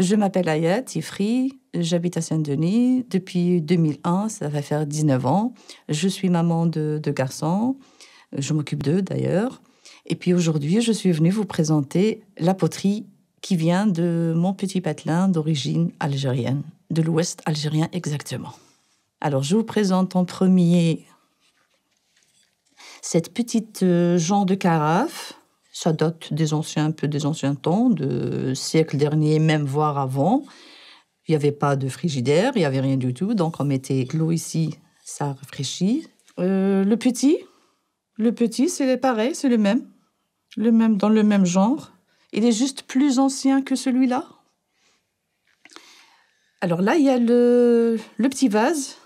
Je m'appelle Ayat Ifri, j'habite à Saint-Denis depuis 2001, ça va faire 19 ans. Je suis maman de deux garçons, je m'occupe d'eux d'ailleurs. Et puis aujourd'hui, je suis venue vous présenter la poterie qui vient de mon petit patelin d'origine algérienne, de l'ouest algérien exactement. Alors je vous présente en premier cette petite genre euh, de carafe ça date des anciens, un peu des anciens temps, de siècle dernier, même voire avant. Il n'y avait pas de frigidaire, il n'y avait rien du tout. Donc on mettait l'eau ici, ça rafraîchit. Euh, le petit, le petit, c'est pareil, c'est le même, le même dans le même genre. Il est juste plus ancien que celui-là. Alors là, il y a le petit vase,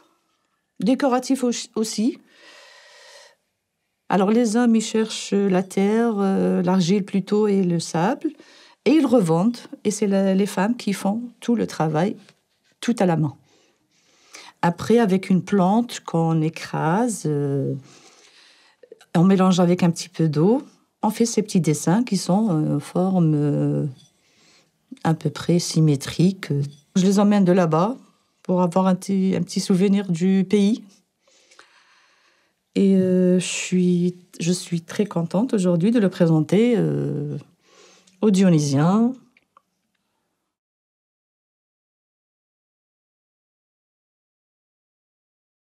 décoratif aussi, alors les hommes, ils cherchent la terre, euh, l'argile plutôt et le sable, et ils revendent. Et c'est les femmes qui font tout le travail, tout à la main. Après, avec une plante qu'on écrase, euh, on mélange avec un petit peu d'eau, on fait ces petits dessins qui sont euh, en forme à peu près symétrique. Je les emmène de là-bas pour avoir un petit souvenir du pays. Et euh, je, suis, je suis très contente aujourd'hui de le présenter euh, aux Dionysiens,